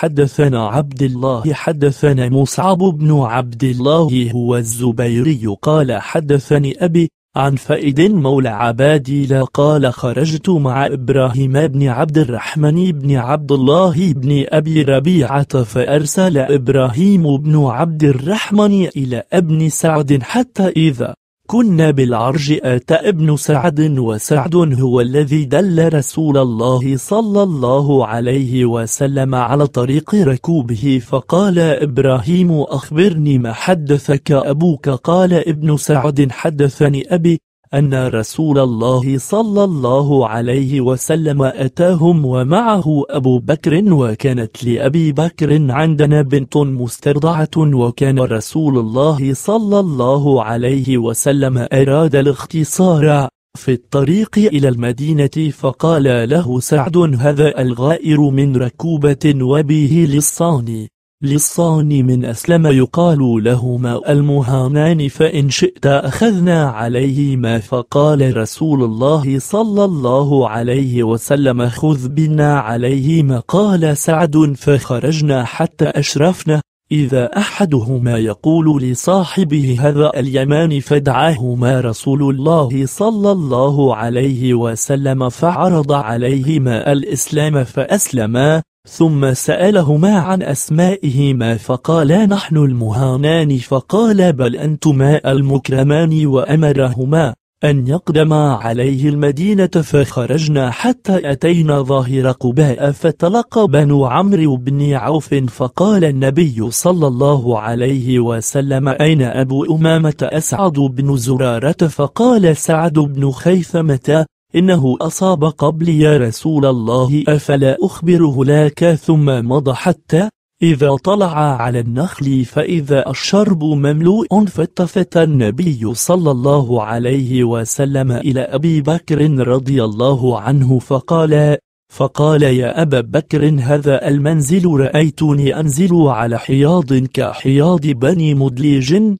حدثنا عبد الله حدثنا مصعب بن عبد الله هو الزبيري قال حدثني أبي عن فائد مولى لا قال خرجت مع إبراهيم بن عبد الرحمن بن عبد الله بن أبي ربيعة فأرسل إبراهيم بن عبد الرحمن إلى ابن سعد حتى إذا كنا بالعرج آتى ابن سعد وسعد هو الذي دل رسول الله صلى الله عليه وسلم على طريق ركوبه فقال إبراهيم أخبرني ما حدثك أبوك قال ابن سعد حدثني أبي أن رسول الله صلى الله عليه وسلم أتاهم ومعه أبو بكر وكانت لأبي بكر عندنا بنت مسترضعة وكان رسول الله صلى الله عليه وسلم أراد الاختصار في الطريق إلى المدينة فقال له سعد هذا الغائر من ركوبة وبه لصاني للصان من أسلم يقال لهما المهانان فإن شئت أخذنا عليهما فقال رسول الله صلى الله عليه وسلم خذ بنا عليهما قال سعد فخرجنا حتى أشرفنا إذا أحدهما يقول لصاحبه هذا اليمان فدعاهما رسول الله صلى الله عليه وسلم فعرض عليهما الإسلام فأسلما ثم سألهما عن أسمائهما فقالا نحن المهانان فقال بل أنتما المكرمان وأمرهما أن يقدما عليه المدينة فخرجنا حتى أتينا ظاهر قباء فتلقى بنو عمرو بن عوف فقال النبي صلى الله عليه وسلم أين أبو أمامة أسعد بن زرارة فقال سعد بن خيثمة إنه أصاب قبل يا رسول الله أفلا أخبره لك ثم مضى حتى إذا طلع على النخل فإذا الشرب مملوء فالتفت النبي صلى الله عليه وسلم إلى أبي بكر رضي الله عنه فقال فقال يا أبا بكر هذا المنزل رأيتني أنزل على حياض كحياض بني مدليج